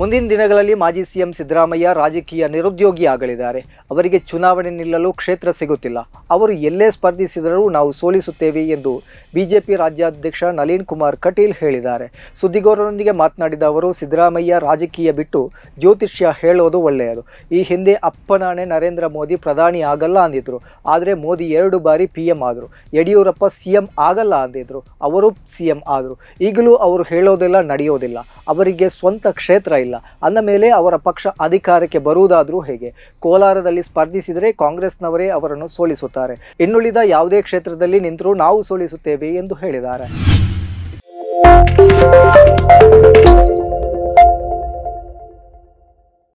ಮುಂದಿನ ದಿನಗಳಲ್ಲಿ ಮಾಜಿ ಸಿಎಂ ಸಿದ್ದರಾಮಯ್ಯ ರಾಜಕೀಯ ನಿರುದ್ಯೋಗಿಯಾಗಲಿದ್ದಾರೆ ಅವರಿಗೆ ಚುನಾವಣೆ ನಿಲ್ಲಲು ಕ್ಷೇತ್ರ ಸಿಗುತ್ತಿಲ್ಲ ಅವರು ಎಲ್ಲೇ ಸ್ಪರ್ಧಿಸಿದರೂ ನಾವು ಸೋಲಿಸುತ್ತೇವೆ ಎಂದು ಬಿಜೆಪಿ ರಾಜ್ಯಾಧ್ಯಕ್ಷ ನಳಿನ್ ಕುಮಾರ್ ಕಟೀಲ್ ಹೇಳಿದ್ದಾರೆ ಸುದ್ದಿಗೋರರೊಂದಿಗೆ ಮಾತನಾಡಿದ ಅವರು ಸಿದ್ದರಾಮಯ್ಯ ರಾಜಕೀಯ ಬಿಟ್ಟು ಜ್ಯೋತಿಷ್ಯ ಹೇಳೋದು ಒಳ್ಳೆಯದು ಈ ಹಿಂದೆ ಅಪ್ಪನಾಣೆ ನರೇಂದ್ರ ಮೋದಿ ಪ್ರಧಾನಿ ಆಗಲ್ಲ ಅಂದಿದ್ರು ಆದರೆ ಮೋದಿ ಎರಡು ಬಾರಿ ಪಿ ಎಂ ಆದರು ಯಡಿಯೂರಪ್ಪ ಸಿಎಂ ಆಗಲ್ಲ ಅಂದಿದ್ರು ಅವರು ಸಿಎಂ ಆದರು ಈಗಲೂ ಅವರು ಹೇಳೋದೆಲ್ಲ ನಡೆಯೋದಿಲ್ಲ ಅವರಿಗೆ ಸ್ವಂತ ಕ್ಷೇತ್ರ ಇಲ್ಲ ಅಂದ ಮೇಲೆ ಅವರ ಪಕ್ಷ ಅಧಿಕಾರಕ್ಕೆ ಬರುವುದಾದರೂ ಹೇಗೆ ಕೋಲಾರದಲ್ಲಿ ಸ್ಪರ್ಧಿಸಿದರೆ ಕಾಂಗ್ರೆಸ್ನವರೇ ಅವರನ್ನು ಸೋಲಿಸುತ್ತಾರೆ ಇನ್ನುಳಿದ ಯಾವುದೇ ಕ್ಷೇತ್ರದಲ್ಲಿ ನಿಂತರೂ ನಾವು ಸೋಲಿಸುತ್ತೇವೆ ಎಂದು ಹೇಳಿದ್ದಾರೆ